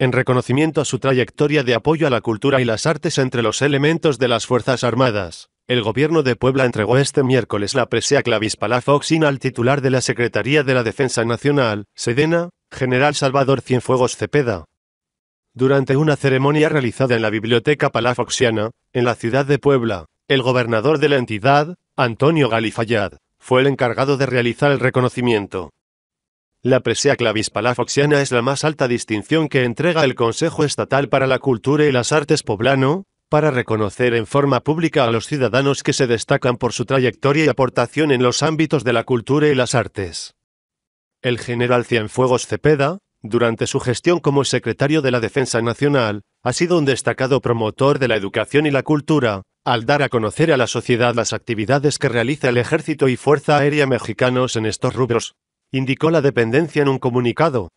en reconocimiento a su trayectoria de apoyo a la cultura y las artes entre los elementos de las Fuerzas Armadas. El gobierno de Puebla entregó este miércoles la presea Clavis Palafoxina al titular de la Secretaría de la Defensa Nacional, Sedena, general Salvador Cienfuegos Cepeda. Durante una ceremonia realizada en la Biblioteca Palafoxiana, en la ciudad de Puebla, el gobernador de la entidad, Antonio Galifayad, fue el encargado de realizar el reconocimiento. La presea Clavis foxiana es la más alta distinción que entrega el Consejo Estatal para la Cultura y las Artes Poblano, para reconocer en forma pública a los ciudadanos que se destacan por su trayectoria y aportación en los ámbitos de la cultura y las artes. El general Cienfuegos Cepeda, durante su gestión como secretario de la Defensa Nacional, ha sido un destacado promotor de la educación y la cultura, al dar a conocer a la sociedad las actividades que realiza el ejército y Fuerza Aérea mexicanos en estos rubros, indicó la dependencia en un comunicado